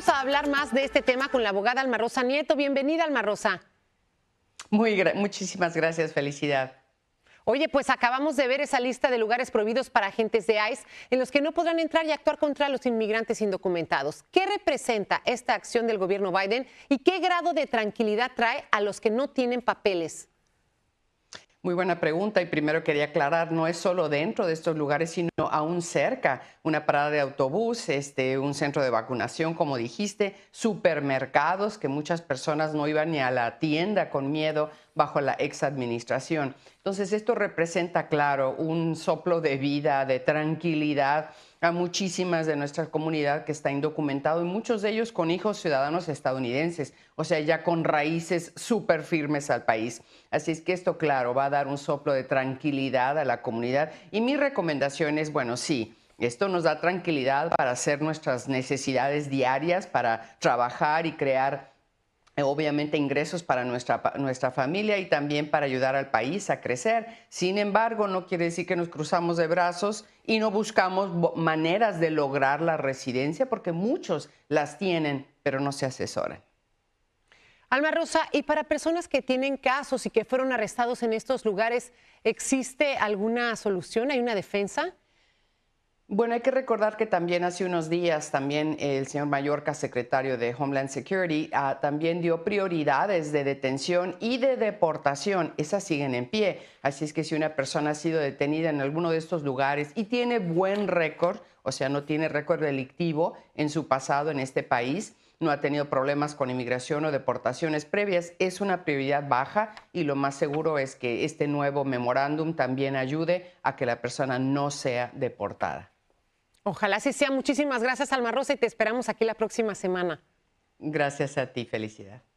vamos a hablar más de este tema con la abogada Alma Rosa Nieto. Bienvenida, Alma Rosa. Muy muchísimas gracias, felicidad. Oye, pues acabamos de ver esa lista de lugares prohibidos para agentes de ICE en los que no podrán entrar y actuar contra los inmigrantes indocumentados. ¿Qué representa esta acción del gobierno Biden y qué grado de tranquilidad trae a los que no tienen papeles? Muy buena pregunta y primero quería aclarar, no es solo dentro de estos lugares, sino aún cerca, una parada de autobús, este, un centro de vacunación, como dijiste, supermercados, que muchas personas no iban ni a la tienda con miedo bajo la ex administración. Entonces, esto representa, claro, un soplo de vida, de tranquilidad a muchísimas de nuestra comunidad que está indocumentado y muchos de ellos con hijos ciudadanos estadounidenses, o sea, ya con raíces súper firmes al país. Así es que esto, claro, va dar un soplo de tranquilidad a la comunidad. Y mi recomendación es, bueno, sí, esto nos da tranquilidad para hacer nuestras necesidades diarias, para trabajar y crear obviamente ingresos para nuestra, nuestra familia y también para ayudar al país a crecer. Sin embargo, no quiere decir que nos cruzamos de brazos y no buscamos maneras de lograr la residencia, porque muchos las tienen, pero no se asesoran. Alma Rosa, y para personas que tienen casos y que fueron arrestados en estos lugares, ¿existe alguna solución? ¿Hay una defensa? Bueno, hay que recordar que también hace unos días también el señor Mallorca, secretario de Homeland Security, ah, también dio prioridades de detención y de deportación. Esas siguen en pie. Así es que si una persona ha sido detenida en alguno de estos lugares y tiene buen récord, o sea, no tiene récord delictivo en su pasado en este país, no ha tenido problemas con inmigración o deportaciones previas. Es una prioridad baja y lo más seguro es que este nuevo memorándum también ayude a que la persona no sea deportada. Ojalá así sea. Muchísimas gracias, Alma Rosa, y te esperamos aquí la próxima semana. Gracias a ti, felicidad.